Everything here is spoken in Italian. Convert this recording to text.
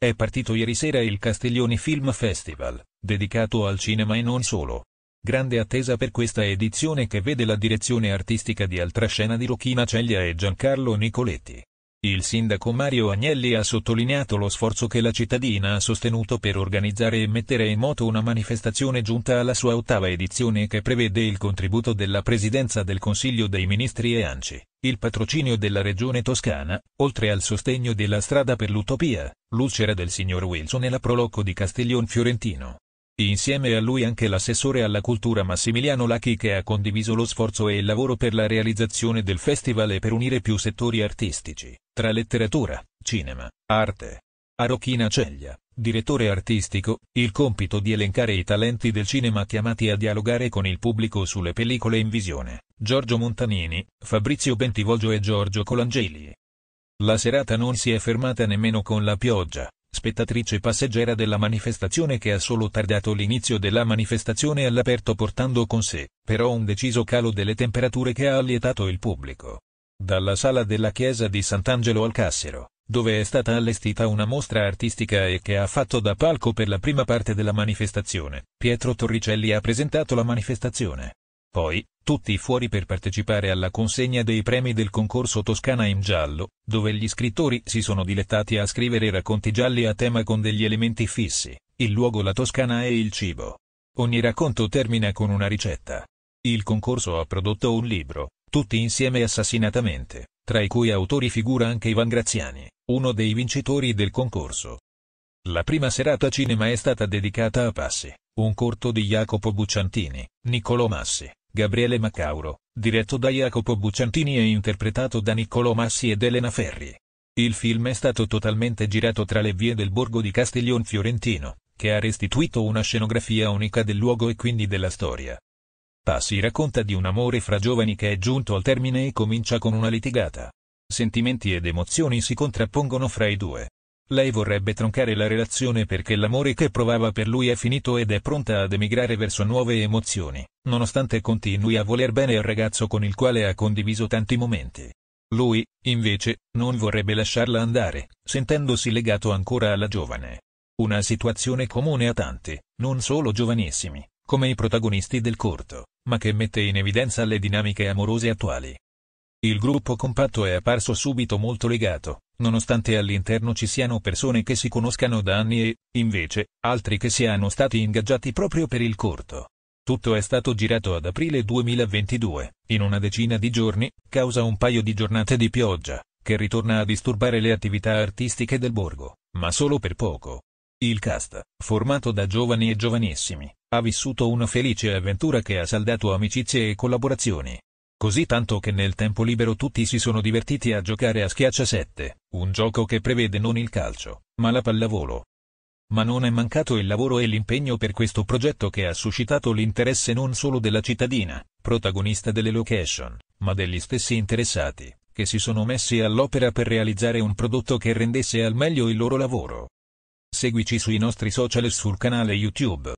È partito ieri sera il Castiglioni Film Festival, dedicato al cinema e non solo. Grande attesa per questa edizione che vede la direzione artistica di Altrascena di Rochina Ceglia e Giancarlo Nicoletti, il sindaco Mario Agnelli ha sottolineato lo sforzo che la cittadina ha sostenuto per organizzare e mettere in moto una manifestazione giunta alla sua ottava edizione che prevede il contributo della Presidenza del Consiglio dei Ministri e ANCI, il patrocinio della Regione Toscana, oltre al sostegno della Strada per l'Utopia, l'ulcera del signor Wilson e la Prolocco di Castiglion Fiorentino. Insieme a lui anche l'assessore alla cultura Massimiliano Lacchi che ha condiviso lo sforzo e il lavoro per la realizzazione del festival e per unire più settori artistici, tra letteratura, cinema, arte. A Rocchina Ceglia, direttore artistico, il compito di elencare i talenti del cinema chiamati a dialogare con il pubblico sulle pellicole in visione, Giorgio Montanini, Fabrizio Bentivoglio e Giorgio Colangeli. La serata non si è fermata nemmeno con la pioggia spettatrice passeggera della manifestazione che ha solo tardato l'inizio della manifestazione all'aperto portando con sé, però un deciso calo delle temperature che ha allietato il pubblico. Dalla sala della chiesa di Sant'Angelo al Cassero, dove è stata allestita una mostra artistica e che ha fatto da palco per la prima parte della manifestazione, Pietro Torricelli ha presentato la manifestazione. Poi, tutti fuori per partecipare alla consegna dei premi del concorso Toscana in giallo, dove gli scrittori si sono dilettati a scrivere racconti gialli a tema con degli elementi fissi, il luogo la Toscana e il cibo. Ogni racconto termina con una ricetta. Il concorso ha prodotto un libro, tutti insieme assassinatamente, tra i cui autori figura anche Ivan Graziani, uno dei vincitori del concorso. La prima serata cinema è stata dedicata a Passi, un corto di Jacopo Bucciantini, Niccolò Massi, Gabriele Macauro, diretto da Jacopo Bucciantini e interpretato da Niccolò Massi ed Elena Ferri. Il film è stato totalmente girato tra le vie del borgo di Castiglion Fiorentino, che ha restituito una scenografia unica del luogo e quindi della storia. Passi racconta di un amore fra giovani che è giunto al termine e comincia con una litigata. Sentimenti ed emozioni si contrappongono fra i due. Lei vorrebbe troncare la relazione perché l'amore che provava per lui è finito ed è pronta ad emigrare verso nuove emozioni, nonostante continui a voler bene al ragazzo con il quale ha condiviso tanti momenti. Lui, invece, non vorrebbe lasciarla andare, sentendosi legato ancora alla giovane. Una situazione comune a tanti, non solo giovanissimi, come i protagonisti del corto, ma che mette in evidenza le dinamiche amorose attuali. Il gruppo compatto è apparso subito molto legato, nonostante all'interno ci siano persone che si conoscano da anni e, invece, altri che siano stati ingaggiati proprio per il corto. Tutto è stato girato ad aprile 2022, in una decina di giorni, causa un paio di giornate di pioggia, che ritorna a disturbare le attività artistiche del borgo, ma solo per poco. Il cast, formato da giovani e giovanissimi, ha vissuto una felice avventura che ha saldato amicizie e collaborazioni così tanto che nel tempo libero tutti si sono divertiti a giocare a schiacciasette, un gioco che prevede non il calcio, ma la pallavolo. Ma non è mancato il lavoro e l'impegno per questo progetto che ha suscitato l'interesse non solo della cittadina, protagonista delle location, ma degli stessi interessati, che si sono messi all'opera per realizzare un prodotto che rendesse al meglio il loro lavoro. Seguici sui nostri social e sul canale YouTube.